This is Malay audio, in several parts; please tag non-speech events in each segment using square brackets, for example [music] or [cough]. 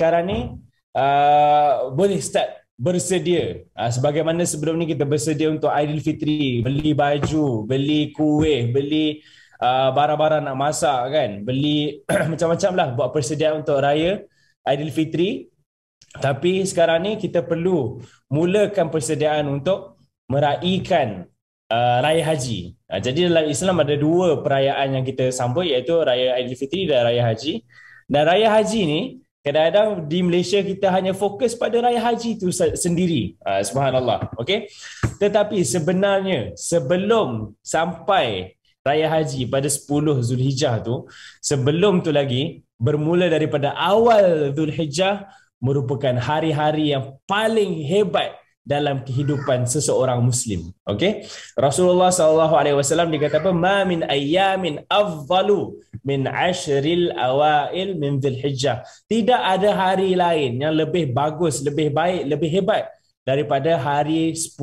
sekarang ni uh, boleh start bersedia uh, sebagaimana sebelum ni kita bersedia untuk Aidilfitri beli baju beli kuih beli uh, barang-barang nak masak kan beli [clears throat] macam-macam lah buat persediaan untuk raya Aidilfitri tapi sekarang ni kita perlu mulakan persediaan untuk meraihkan uh, raya haji uh, jadi dalam Islam ada dua perayaan yang kita sambut iaitu raya Aidilfitri dan raya haji dan raya haji ni Kadang-kadang di Malaysia kita hanya fokus pada raya haji itu sendiri. Uh, subhanallah. Okay. Tetapi sebenarnya sebelum sampai raya haji pada 10 Zulhijjah tu, sebelum tu lagi bermula daripada awal Zulhijjah merupakan hari-hari yang paling hebat dalam kehidupan seseorang muslim. Okey. Rasulullah sallallahu alaihi wasallam dikatakan, apa? Ma min ayyamin afdalu min ashril awail min Dzulhijjah. Tidak ada hari lain yang lebih bagus, lebih baik, lebih hebat daripada hari 10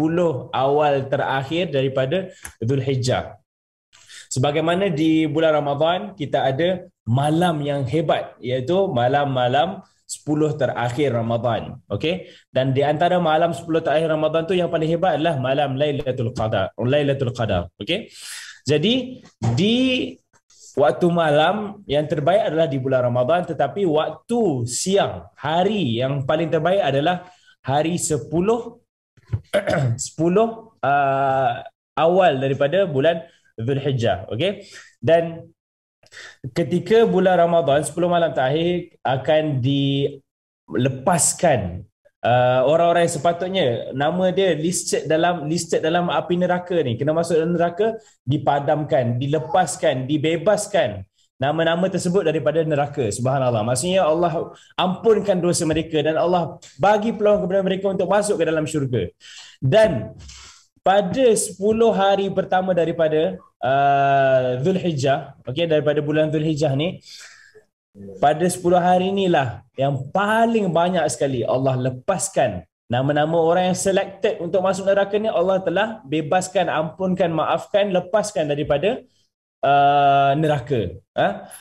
awal terakhir daripada Dzulhijjah. Sebagaimana di bulan Ramadan kita ada malam yang hebat iaitu malam-malam Sepuluh terakhir Ramadhan, okay? Dan di antara malam sepuluh terakhir Ramadhan tu yang paling hebat adalah malam Laylatul Qadar. Laylatul Qadar. okay? Jadi di waktu malam yang terbaik adalah di bulan Ramadhan, tetapi waktu siang hari yang paling terbaik adalah hari sepuluh, 10 [clears throat] uh, awal daripada bulan Dhul Hijjah. Okay? Dan ketika bulan Ramadan 10 malam terakhir akan dilepaskan uh, orang-orang yang sepatutnya nama dia listed dalam listed dalam api neraka ni kena masuk dalam neraka dipadamkan dilepaskan dibebaskan nama-nama tersebut daripada neraka subhanallah maksudnya Allah ampunkan dosa mereka dan Allah bagi peluang kepada mereka untuk masuk ke dalam syurga dan pada 10 hari pertama daripada uh, Zulhijjah, okay, daripada bulan Zulhijjah ni pada 10 hari inilah yang paling banyak sekali Allah lepaskan nama-nama orang yang selected untuk masuk neraka ni Allah telah bebaskan, ampunkan, maafkan, lepaskan daripada uh, neraka. Ha?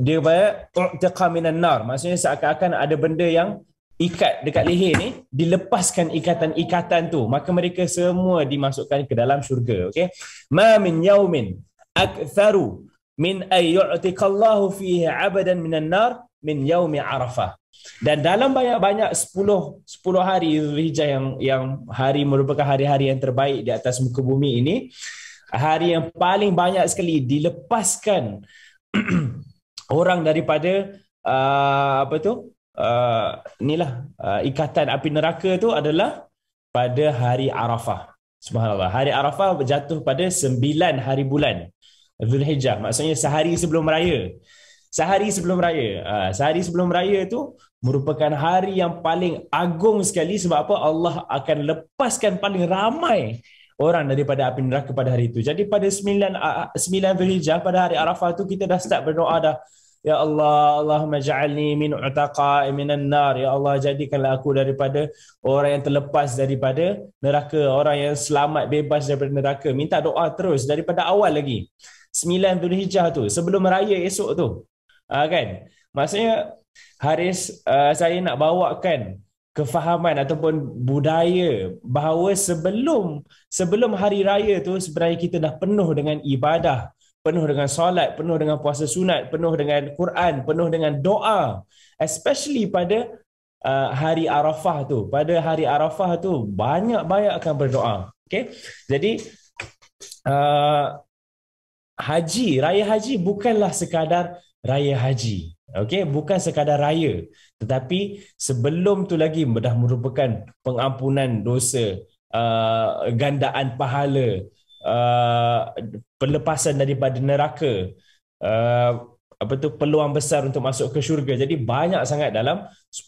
Dia kata, u'taqa minan Maksudnya seakan-akan ada benda yang ikat dekat leher ni dilepaskan ikatan-ikatan tu maka mereka semua dimasukkan ke dalam syurga okey ma min yaumin aktharu min ay yu'tiqallahu fihi abadan min an-nar min yaumi arafah dan dalam banyak-banyak 10 10 hari Zulhijjah yang yang hari merupakan hari-hari yang terbaik di atas muka bumi ini hari yang paling banyak sekali dilepaskan [clears throat] orang daripada uh, apa tu uh, inilah uh, ikatan api neraka tu adalah pada hari Arafah. Subhanallah. Hari Arafah jatuh pada sembilan hari bulan Hijjah. Maksudnya sehari sebelum raya. Sehari sebelum raya. Uh, sehari sebelum raya tu merupakan hari yang paling agung sekali sebab apa? Allah akan lepaskan paling ramai orang daripada api neraka pada hari itu. Jadi pada 9 9 uh, Zulhijjah pada hari Arafah tu kita dah start berdoa dah. Ya Allah, Allahumma ja'alni min utaqai minan nar. Ya Allah, jadikanlah aku daripada orang yang terlepas daripada neraka. Orang yang selamat, bebas daripada neraka. Minta doa terus daripada awal lagi. 9 Dhul Hijjah tu, sebelum raya esok tu. Ha, kan? Maksudnya, Haris, uh, saya nak bawakan kefahaman ataupun budaya bahawa sebelum sebelum hari raya tu sebenarnya kita dah penuh dengan ibadah penuh dengan solat, penuh dengan puasa sunat, penuh dengan Quran, penuh dengan doa. Especially pada uh, hari Arafah tu. Pada hari Arafah tu banyak-banyak akan berdoa. Okay? Jadi uh, haji, raya haji bukanlah sekadar raya haji. Okay? Bukan sekadar raya. Tetapi sebelum tu lagi dah merupakan pengampunan dosa, uh, gandaan pahala, Uh, pelepasan daripada neraka uh, apa tu peluang besar untuk masuk ke syurga jadi banyak sangat dalam 10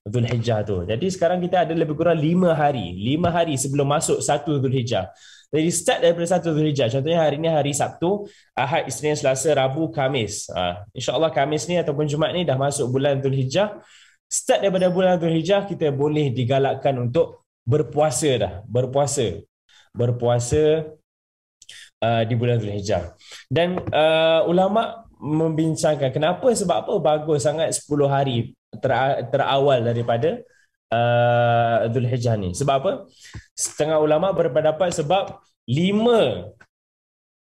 Zulhijjah tu jadi sekarang kita ada lebih kurang 5 hari 5 hari sebelum masuk 1 Zulhijjah jadi start daripada satu Zulhijjah. Contohnya hari ini hari Sabtu, Ahad, Isnin, Selasa, Rabu, Kamis. Ha. InsyaAllah Kamis ni ataupun Jumat ni dah masuk bulan Zulhijjah. Start daripada bulan Zulhijjah, kita boleh digalakkan untuk berpuasa dah. Berpuasa. Berpuasa Uh, di bulan Zulhijjah. Dan uh, ulama membincangkan kenapa sebab apa bagus sangat 10 hari ter- terawal daripada uh, Zulhijjah ni. Sebab apa? Setengah ulama berpendapat sebab lima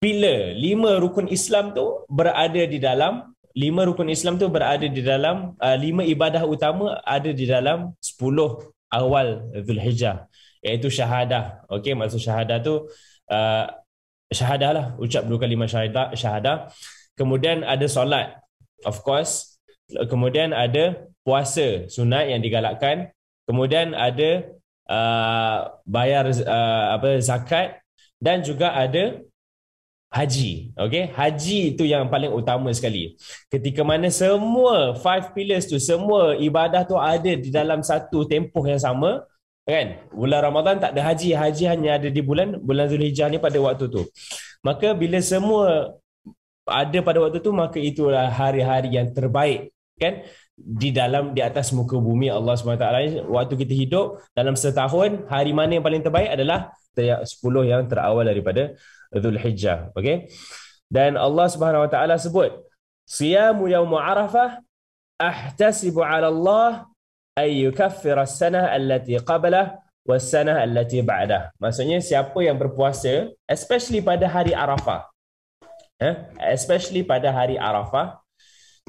pilar, lima rukun Islam tu berada di dalam lima rukun Islam tu berada di dalam uh, lima ibadah utama ada di dalam sepuluh awal Zulhijjah iaitu syahadah okey maksud syahadah tu uh, syahadah lah ucap dua kalimah syahadah syahadah kemudian ada solat of course kemudian ada puasa sunat yang digalakkan kemudian ada uh, bayar uh, apa zakat dan juga ada haji okay? haji itu yang paling utama sekali ketika mana semua five pillars tu semua ibadah tu ada di dalam satu tempoh yang sama kan bulan Ramadan tak ada haji haji hanya ada di bulan bulan Zulhijjah ni pada waktu tu maka bila semua ada pada waktu tu maka itulah hari-hari yang terbaik kan di dalam di atas muka bumi Allah SWT waktu kita hidup dalam setahun hari mana yang paling terbaik adalah 10 yang terawal daripada Zulhijjah Okay. dan Allah Subhanahu Wa Taala sebut siyamu yaum arafah ahtasibu ala Allah ay yukaffira sanah allati qablah wa sanah allati ba'dah. Maksudnya siapa yang berpuasa especially pada hari Arafah. Eh? especially pada hari Arafah.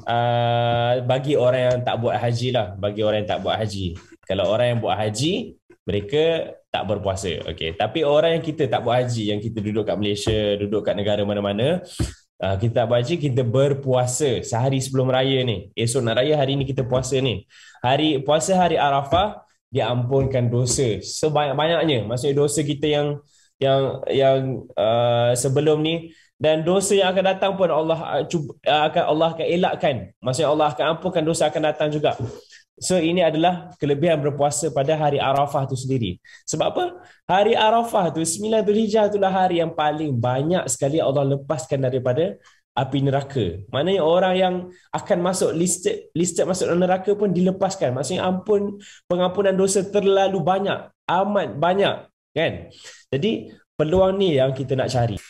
Uh, bagi orang yang tak buat haji lah Bagi orang yang tak buat haji Kalau orang yang buat haji Mereka tak berpuasa okay. Tapi orang yang kita tak buat haji Yang kita duduk kat Malaysia Duduk kat negara mana-mana Uh, kita baca, kita berpuasa sehari sebelum raya ni. Esok nak raya, hari ni kita puasa ni. Hari Puasa hari Arafah, diampunkan dosa sebanyak-banyaknya. Maksudnya dosa kita yang yang yang uh, sebelum ni dan dosa yang akan datang pun Allah uh, ah, cuba, uh, akan Allah akan elakkan. Maksudnya Allah akan ampunkan dosa akan datang juga. So ini adalah kelebihan berpuasa pada hari Arafah tu sendiri. Sebab apa? Hari Arafah tu 9 Zulhijah itulah hari yang paling banyak sekali Allah lepaskan daripada api neraka. Maknanya orang yang akan masuk listed listed masuk dalam neraka pun dilepaskan. Maksudnya ampun pengampunan dosa terlalu banyak, amat banyak, kan? Jadi peluang ni yang kita nak cari.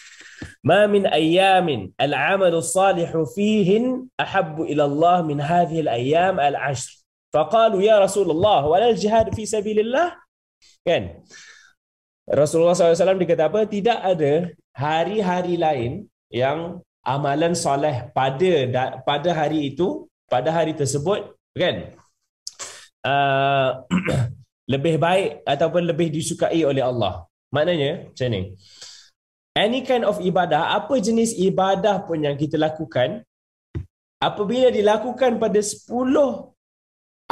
Ma min ayyamin al-amalu salihu fihin ahabbu ila Allah min hadhihi al-ayyam al-ashr. Faqalu ya Rasulullah wala jihad fi sabilillah? Kan? Rasulullah SAW dikata apa? Tidak ada hari-hari lain yang amalan soleh pada pada hari itu, pada hari tersebut, kan? Uh, [clears throat] lebih baik ataupun lebih disukai oleh Allah. Maknanya macam ni. Any kind of ibadah, apa jenis ibadah pun yang kita lakukan, apabila dilakukan pada 10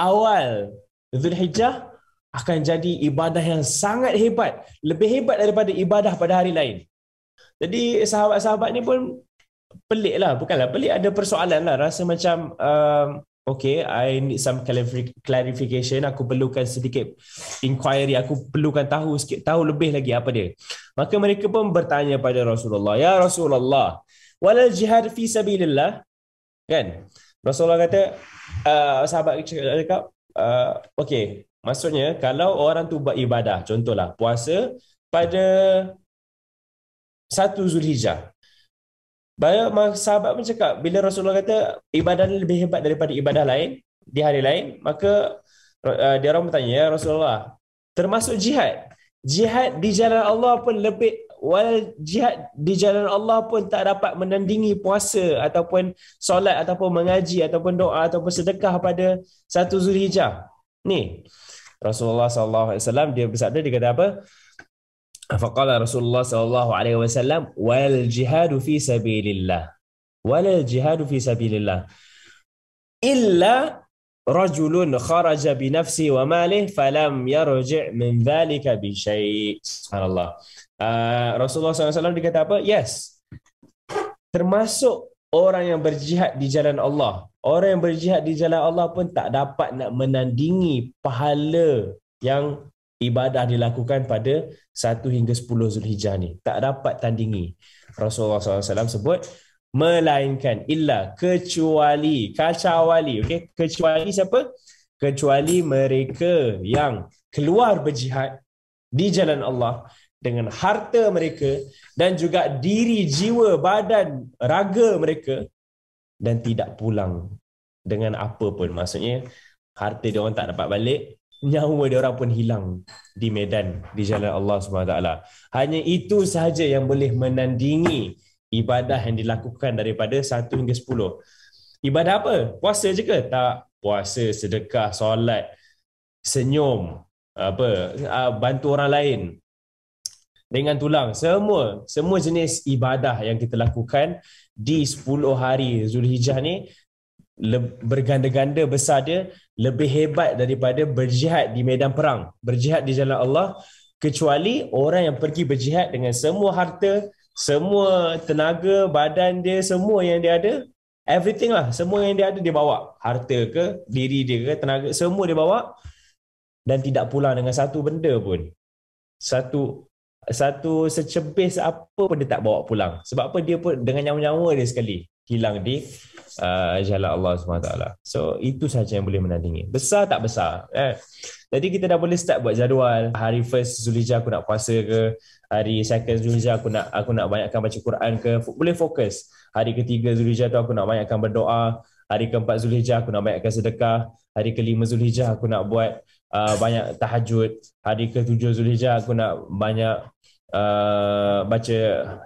awal Hijjah akan jadi ibadah yang sangat hebat, lebih hebat daripada ibadah pada hari lain. Jadi sahabat-sahabat ni pun pelik lah, bukanlah pelik ada persoalan lah, rasa macam um, okay, I need some clarification, aku perlukan sedikit inquiry, aku perlukan tahu sikit, tahu lebih lagi apa dia. Maka mereka pun bertanya pada Rasulullah, Ya Rasulullah, walal jihad fi sabilillah, kan? Rasulullah kata uh, sahabat cakap, cakap uh, okey maksudnya kalau orang tu buat ibadah contohlah puasa pada satu Zulhijjah banyak sahabat pun cakap bila Rasulullah kata ibadah ni lebih hebat daripada ibadah lain di hari lain maka uh, dia orang bertanya ya Rasulullah termasuk jihad jihad di jalan Allah pun lebih wal jihad di jalan Allah pun tak dapat menandingi puasa ataupun solat ataupun mengaji ataupun doa ataupun sedekah pada satu Zulhijjah. Ni. Rasulullah sallallahu alaihi wasallam dia bersabda dia kata apa? Faqala Rasulullah sallallahu alaihi wasallam wal jihadu fi sabilillah. Wal jihadu fi sabilillah. Illa bi خرج wa وماله falam يرجع min ذلك bi سبحان الله Ah, Rasulullah SAW dia kata apa? Yes. Termasuk orang yang berjihad di jalan Allah. Orang yang berjihad di jalan Allah pun tak dapat nak menandingi pahala yang ibadah dilakukan pada 1 hingga 10 Zulhijjah ni. Tak dapat tandingi. Rasulullah SAW sebut, melainkan illa kecuali kacawali okey kecuali siapa kecuali mereka yang keluar berjihad di jalan Allah dengan harta mereka dan juga diri, jiwa, badan, raga mereka dan tidak pulang dengan apa pun. Maksudnya harta dia orang tak dapat balik, nyawa dia orang pun hilang di medan di jalan Allah SWT. Hanya itu sahaja yang boleh menandingi ibadah yang dilakukan daripada 1 hingga 10. Ibadah apa? Puasa je ke? Tak. Puasa, sedekah, solat, senyum, apa ah, bantu orang lain dengan tulang semua semua jenis ibadah yang kita lakukan di 10 hari Zulhijjah ni berganda-ganda besar dia lebih hebat daripada berjihad di medan perang berjihad di jalan Allah kecuali orang yang pergi berjihad dengan semua harta semua tenaga badan dia semua yang dia ada everything lah semua yang dia ada dia bawa harta ke diri dia ke tenaga semua dia bawa dan tidak pulang dengan satu benda pun satu satu secebis apa pun dia tak bawa pulang. Sebab apa dia pun dengan nyawa-nyawa dia sekali hilang di uh, jalan Allah SWT. So itu sahaja yang boleh menandingi. Besar tak besar. Eh? Jadi kita dah boleh start buat jadual. Hari first Zulijah aku nak puasa ke? Hari second Zulijah aku nak aku nak banyakkan baca Quran ke? F- boleh fokus. Hari ketiga Zulijah tu aku nak banyakkan berdoa. Hari keempat Zulijah aku nak banyakkan sedekah. Hari kelima Zulijah aku nak buat Ah, banyak tahajud hari ke-7 Zulhijjah aku nak banyak uh, baca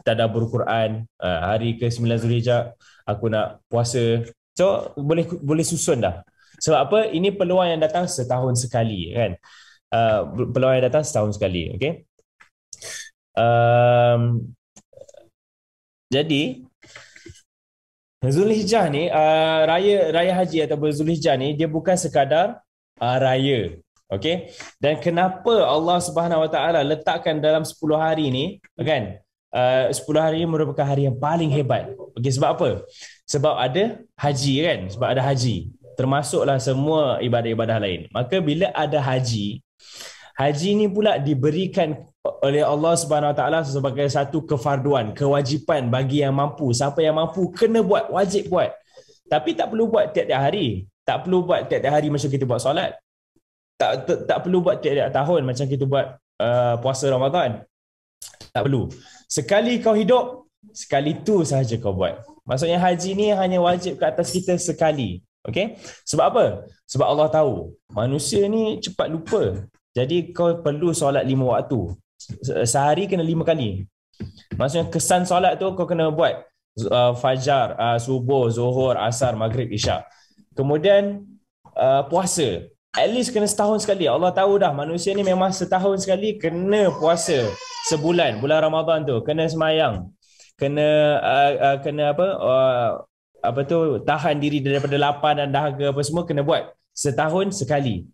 tadabbur Quran uh, hari ke-9 Zulhijjah aku nak puasa so boleh boleh susun dah sebab apa ini peluang yang datang setahun sekali kan uh, peluang yang datang setahun sekali okey um, jadi Zulhijjah ni uh, raya raya haji ataupun Zulhijjah ni dia bukan sekadar uh, raya Okay. Dan kenapa Allah Subhanahu Wa Taala letakkan dalam 10 hari ni, kan? Eh, uh, 10 hari ini merupakan hari yang paling hebat. Okay, sebab apa? Sebab ada haji kan? Sebab ada haji. Termasuklah semua ibadah-ibadah lain. Maka bila ada haji, haji ini pula diberikan oleh Allah Subhanahu Wa Taala sebagai satu kefarduan, kewajipan bagi yang mampu. Siapa yang mampu kena buat, wajib buat. Tapi tak perlu buat tiap-tiap hari. Tak perlu buat tiap-tiap hari macam kita buat solat tak, tak tak perlu buat tiap-tiap tahun macam kita buat uh, puasa Ramadan. Tak perlu. Sekali kau hidup, sekali tu sahaja kau buat. Maksudnya haji ni hanya wajib ke atas kita sekali. Okay? Sebab apa? Sebab Allah tahu manusia ni cepat lupa. Jadi kau perlu solat lima waktu. Sehari kena lima kali. Maksudnya kesan solat tu kau kena buat uh, fajar, uh, subuh, zuhur, asar, maghrib, isyak. Kemudian uh, puasa. At least kena setahun sekali. Allah tahu dah manusia ni memang setahun sekali kena puasa sebulan bulan Ramadan tu kena semayang. Kena uh, uh, kena apa? Uh, apa tu tahan diri daripada lapar dan dahaga apa semua kena buat setahun sekali.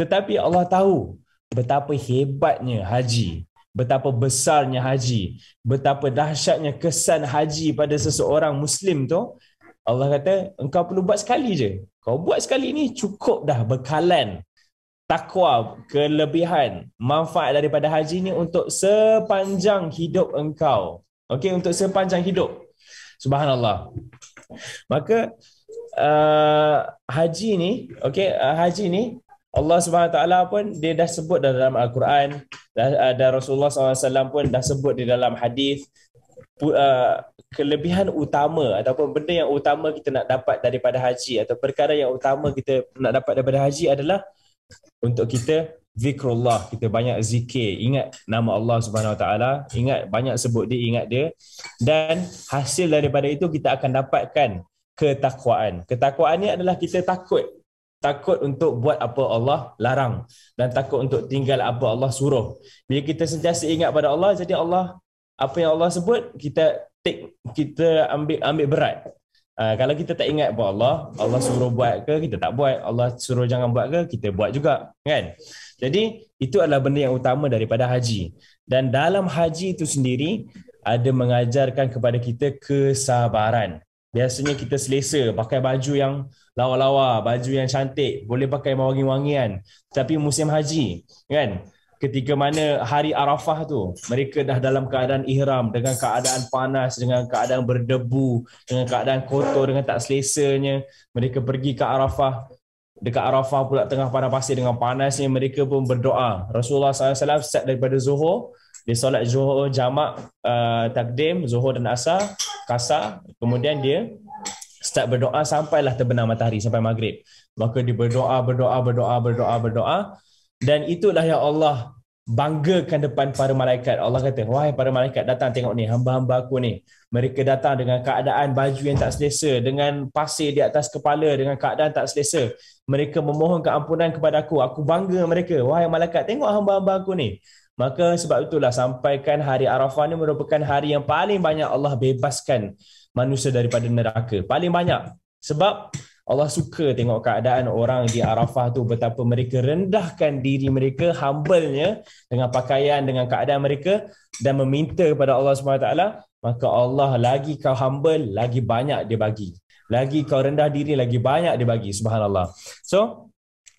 Tetapi Allah tahu betapa hebatnya haji, betapa besarnya haji, betapa dahsyatnya kesan haji pada seseorang muslim tu. Allah kata engkau perlu buat sekali je. Kau buat sekali ni cukup dah bekalan takwa kelebihan manfaat daripada haji ni untuk sepanjang hidup engkau. Okey untuk sepanjang hidup. Subhanallah. Maka uh, haji ni okey uh, haji ni Allah Subhanahu Taala pun dia dah sebut dalam al-Quran dan, uh, Rasulullah SAW pun dah sebut di dalam hadis uh, kelebihan utama ataupun benda yang utama kita nak dapat daripada haji atau perkara yang utama kita nak dapat daripada haji adalah untuk kita zikrullah kita banyak zikir ingat nama Allah Subhanahu Wa Taala ingat banyak sebut dia ingat dia dan hasil daripada itu kita akan dapatkan ketakwaan ketakwaan ni adalah kita takut takut untuk buat apa Allah larang dan takut untuk tinggal apa Allah suruh bila kita sentiasa ingat pada Allah jadi Allah apa yang Allah sebut kita take kita ambil ambil berat. Uh, kalau kita tak ingat buat Allah, Allah suruh buat ke kita tak buat, Allah suruh jangan buat ke kita buat juga, kan? Jadi itu adalah benda yang utama daripada haji. Dan dalam haji itu sendiri ada mengajarkan kepada kita kesabaran. Biasanya kita selesa pakai baju yang lawa-lawa, baju yang cantik, boleh pakai mawangi wangian Tapi musim haji, kan? ketika mana hari Arafah tu mereka dah dalam keadaan ihram dengan keadaan panas dengan keadaan berdebu dengan keadaan kotor dengan tak selesanya mereka pergi ke Arafah dekat Arafah pula tengah padang pasir dengan panasnya mereka pun berdoa Rasulullah SAW set daripada Zuhur dia solat Zuhur jamak uh, takdim Zuhur dan Asar kasa. kemudian dia start berdoa sampailah terbenam matahari sampai maghrib maka dia berdoa berdoa berdoa berdoa berdoa, berdoa. Dan itulah yang Allah banggakan depan para malaikat. Allah kata, wahai para malaikat datang tengok ni hamba-hamba aku ni. Mereka datang dengan keadaan baju yang tak selesa, dengan pasir di atas kepala, dengan keadaan tak selesa. Mereka memohon keampunan kepada aku. Aku bangga mereka. Wahai malaikat, tengok hamba-hamba aku ni. Maka sebab itulah sampaikan hari Arafah ni merupakan hari yang paling banyak Allah bebaskan manusia daripada neraka. Paling banyak. Sebab Allah suka tengok keadaan orang di Arafah tu betapa mereka rendahkan diri mereka humblenya dengan pakaian dengan keadaan mereka dan meminta kepada Allah Subhanahu SWT maka Allah lagi kau humble lagi banyak dia bagi lagi kau rendah diri lagi banyak dia bagi subhanallah so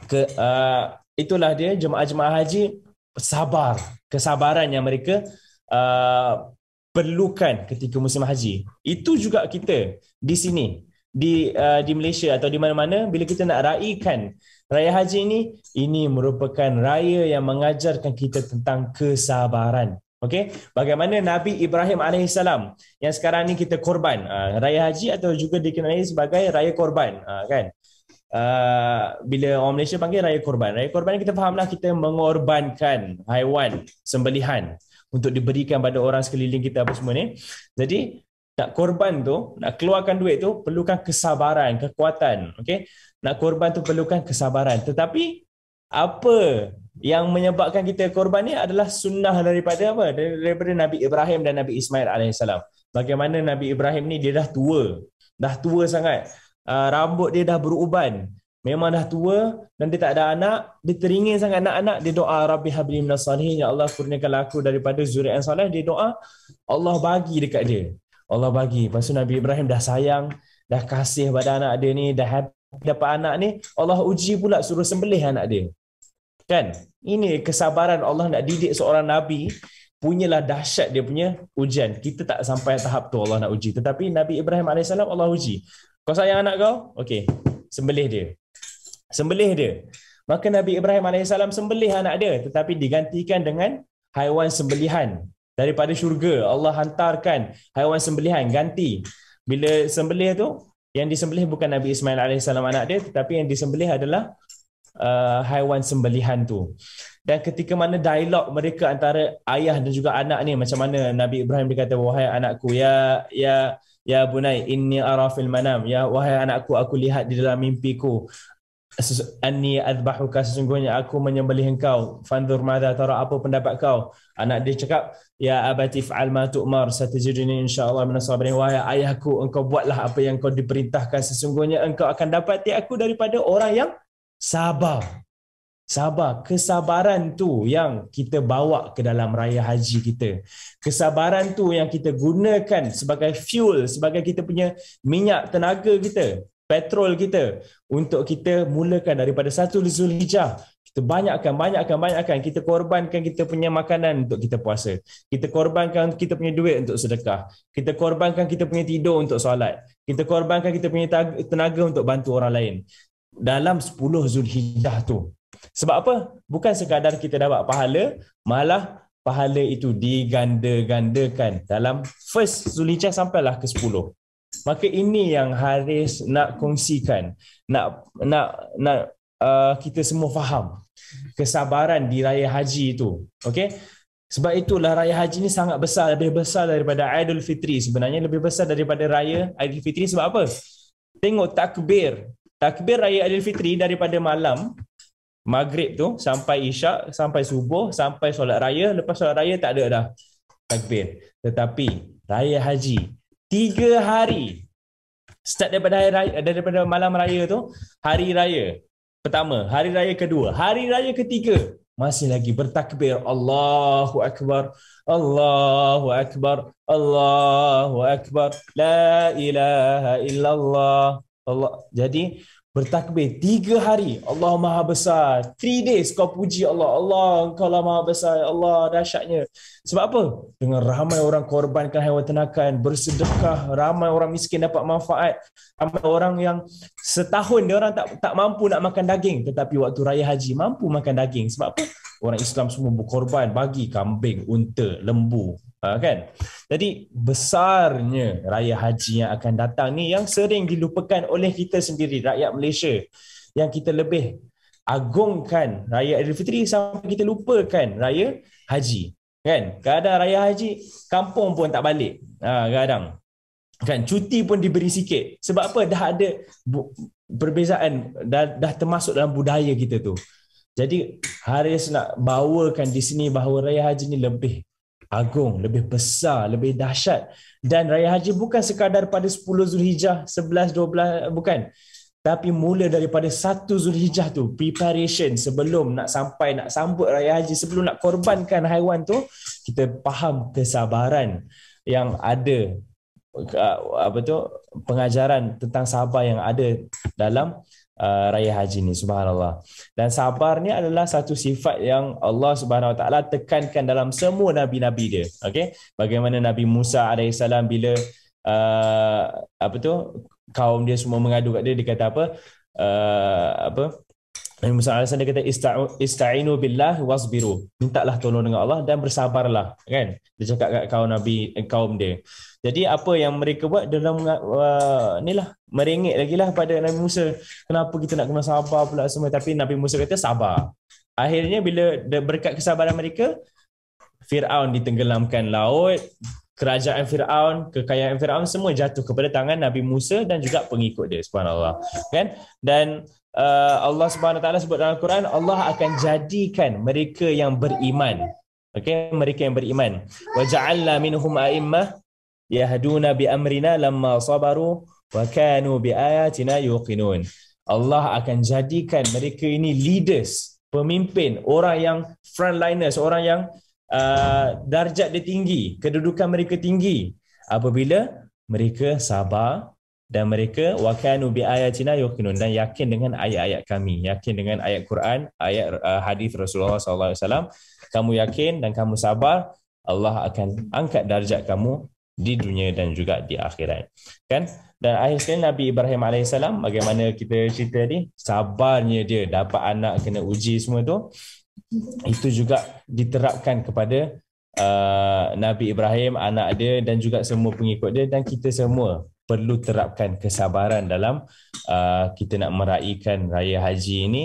ke, uh, itulah dia jemaah-jemaah haji sabar kesabaran yang mereka uh, perlukan ketika musim haji itu juga kita di sini di uh, di Malaysia atau di mana-mana bila kita nak raikan raya haji ini ini merupakan raya yang mengajarkan kita tentang kesabaran okey bagaimana Nabi Ibrahim alaihissalam yang sekarang ni kita korban uh, raya haji atau juga dikenali sebagai raya korban uh, kan Uh, bila orang Malaysia panggil raya korban Raya korban kita fahamlah kita mengorbankan haiwan sembelihan Untuk diberikan pada orang sekeliling kita apa semua ni Jadi nak korban tu nak keluarkan duit tu perlukan kesabaran kekuatan okey nak korban tu perlukan kesabaran tetapi apa yang menyebabkan kita korban ni adalah sunnah daripada apa daripada Nabi Ibrahim dan Nabi Ismail as. bagaimana Nabi Ibrahim ni dia dah tua dah tua sangat ah, rambut dia dah beruban memang dah tua dan dia tak ada anak dia teringin sangat nak anak dia doa rabbi habli minas ya Allah kurniakan aku daripada zuriat yang soleh dia doa Allah bagi dekat dia Allah bagi. Lepas tu Nabi Ibrahim dah sayang, dah kasih pada anak dia ni, dah happy dapat anak ni, Allah uji pula suruh sembelih anak dia. Kan? Ini kesabaran Allah nak didik seorang Nabi, punyalah dahsyat dia punya ujian. Kita tak sampai tahap tu Allah nak uji. Tetapi Nabi Ibrahim AS, Allah uji. Kau sayang anak kau? Okey. Sembelih dia. Sembelih dia. Maka Nabi Ibrahim AS sembelih anak dia. Tetapi digantikan dengan haiwan sembelihan daripada syurga Allah hantarkan haiwan sembelihan ganti bila sembelih tu yang disembelih bukan Nabi Ismail AS anak dia tetapi yang disembelih adalah uh, haiwan sembelihan tu dan ketika mana dialog mereka antara ayah dan juga anak ni macam mana Nabi Ibrahim berkata wahai anakku ya ya ya bunai inni ara fil manam ya wahai anakku aku lihat di dalam mimpiku anni adbahuka sesungguhnya aku menyembelih engkau fanzur madza tara apa pendapat kau anak dia cakap ya abati fa'al ma tu'mar satajiduni insyaallah min sabrin wa ayahku engkau buatlah apa yang kau diperintahkan sesungguhnya engkau akan dapati aku daripada orang yang sabar Sabar, kesabaran tu yang kita bawa ke dalam raya haji kita. Kesabaran tu yang kita gunakan sebagai fuel, sebagai kita punya minyak tenaga kita petrol kita untuk kita mulakan daripada satu Zulhijjah kita banyakkan banyakkan banyakkan kita korbankan kita punya makanan untuk kita puasa kita korbankan kita punya duit untuk sedekah kita korbankan kita punya tidur untuk solat kita korbankan kita punya tenaga untuk bantu orang lain dalam 10 Zulhijjah tu sebab apa bukan sekadar kita dapat pahala malah pahala itu diganda-gandakan dalam first Zulhijjah sampailah ke 10 Maka ini yang Haris nak kongsikan, nak nak nak uh, kita semua faham kesabaran di raya haji itu. Okey? Sebab itulah raya haji ini sangat besar, lebih besar daripada Aidilfitri sebenarnya, lebih besar daripada raya Aidilfitri sebab apa? Tengok takbir. Takbir raya Aidilfitri daripada malam maghrib tu sampai isyak, sampai subuh, sampai solat raya, lepas solat raya tak ada dah takbir. Tetapi raya haji tiga hari start daripada hari raya, daripada malam raya tu hari raya pertama hari raya kedua hari raya ketiga masih lagi bertakbir Allahu akbar Allahu akbar Allahu akbar la ilaha illallah Allah jadi bertakbir tiga hari Allah Maha Besar three days kau puji Allah Allah engkau lah Maha Besar Allah dahsyatnya sebab apa dengan ramai orang korbankan haiwan ternakan, bersedekah ramai orang miskin dapat manfaat ramai orang yang setahun dia orang tak tak mampu nak makan daging tetapi waktu raya haji mampu makan daging sebab apa orang Islam semua berkorban bagi kambing, unta, lembu Uh, kan jadi besarnya raya haji yang akan datang ni yang sering dilupakan oleh kita sendiri rakyat Malaysia yang kita lebih agungkan raya Aidilfitri sampai kita lupakan raya haji kan kadang raya haji kampung pun tak balik uh, kadang kan cuti pun diberi sikit sebab apa dah ada perbezaan dah, dah termasuk dalam budaya kita tu jadi Haris nak bawakan di sini bahawa Raya Haji ni lebih agung, lebih besar, lebih dahsyat. Dan Raya Haji bukan sekadar pada 10 Zulhijjah, 11, 12, bukan. Tapi mula daripada 1 Zulhijjah tu, preparation sebelum nak sampai, nak sambut Raya Haji, sebelum nak korbankan haiwan tu, kita faham kesabaran yang ada uh, apa tu pengajaran tentang sabar yang ada dalam Uh, raya haji ni subhanallah dan sabar ni adalah satu sifat yang Allah Subhanahu Wa Taala tekankan dalam semua nabi-nabi dia okey bagaimana nabi Musa alaihi salam bila uh, apa tu kaum dia semua mengadu kat dia dia kata apa uh, apa uh, Nabi Musa AS dia kata ista'inu billah wasbiru. Mintalah tolong dengan Allah dan bersabarlah, kan? Dia cakap kat kaum Nabi eh, kaum dia. Jadi apa yang mereka buat dalam uh, ni lah merengek lagi lah pada Nabi Musa. Kenapa kita nak kena sabar pula semua? Tapi Nabi Musa kata sabar. Akhirnya bila berkat kesabaran mereka, Fir'aun ditenggelamkan laut, kerajaan Fir'aun, kekayaan Fir'aun semua jatuh kepada tangan Nabi Musa dan juga pengikut dia. Subhanallah. Kan? Dan Uh, Allah Subhanahu taala sebut dalam Quran Allah akan jadikan mereka yang beriman okay mereka yang beriman wa ja'alna minhum aima, yahduna bi amrina lamma sabaru wa kanu bi ayatina yuqinun Allah akan jadikan mereka ini leaders pemimpin orang yang frontliners orang yang uh, darjat dia tinggi kedudukan mereka tinggi apabila mereka sabar dan mereka wa kanu bi ayatina yuqinun dan yakin dengan ayat-ayat kami yakin dengan ayat Quran ayat uh, hadis Rasulullah sallallahu alaihi wasallam kamu yakin dan kamu sabar Allah akan angkat darjat kamu di dunia dan juga di akhirat kan dan akhir sekali Nabi Ibrahim AS bagaimana kita cerita ni sabarnya dia dapat anak kena uji semua tu itu juga diterapkan kepada uh, Nabi Ibrahim anak dia dan juga semua pengikut dia dan kita semua perlu terapkan kesabaran dalam uh, kita nak meraihkan raya haji ini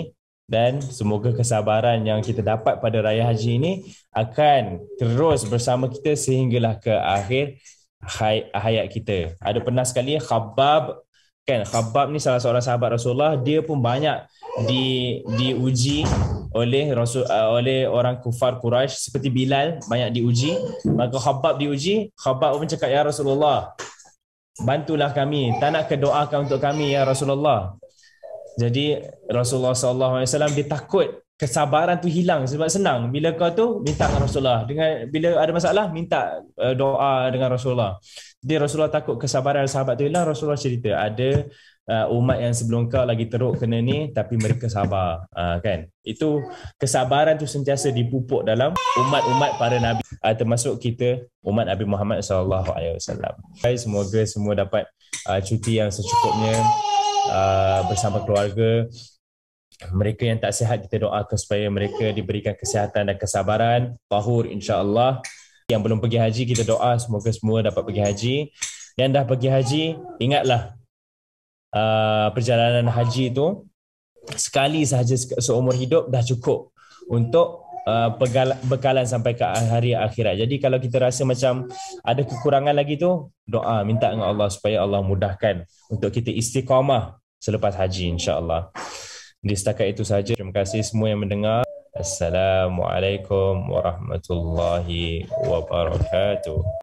dan semoga kesabaran yang kita dapat pada raya haji ini akan terus bersama kita sehinggalah ke akhir hay- hayat kita. Ada pernah sekali khabab kan Khabab ni salah seorang sahabat Rasulullah dia pun banyak di diuji oleh Rasul uh, oleh orang kufar Quraisy seperti Bilal banyak diuji maka khabab diuji khabab pun cakap ya Rasulullah bantulah kami tak nak kedoakan untuk kami ya Rasulullah jadi Rasulullah sallallahu alaihi wasallam dia kesabaran tu hilang sebab senang bila kau tu minta dengan Rasulullah dengan bila ada masalah minta eh, doa dengan Rasulullah jadi Rasulullah takut kesabaran sahabat tu hilang Rasulullah cerita ada uh, umat yang sebelum kau lagi teruk kena ni tapi mereka sabar uh, kan itu kesabaran tu sentiasa dipupuk dalam umat-umat para nabi uh, termasuk kita umat Nabi Muhammad sallallahu alaihi wasallam guys semoga semua dapat uh, cuti yang secukupnya uh, bersama keluarga mereka yang tak sihat kita doakan supaya mereka diberikan kesihatan dan kesabaran tahur insyaallah yang belum pergi haji kita doa semoga semua dapat pergi haji yang dah pergi haji ingatlah Uh, perjalanan haji tu sekali sahaja seumur hidup dah cukup untuk Uh, bekalan sampai ke hari akhirat. Jadi kalau kita rasa macam ada kekurangan lagi tu, doa minta dengan Allah supaya Allah mudahkan untuk kita istiqamah selepas haji insya-Allah. Di setakat itu saja. Terima kasih semua yang mendengar. Assalamualaikum warahmatullahi wabarakatuh.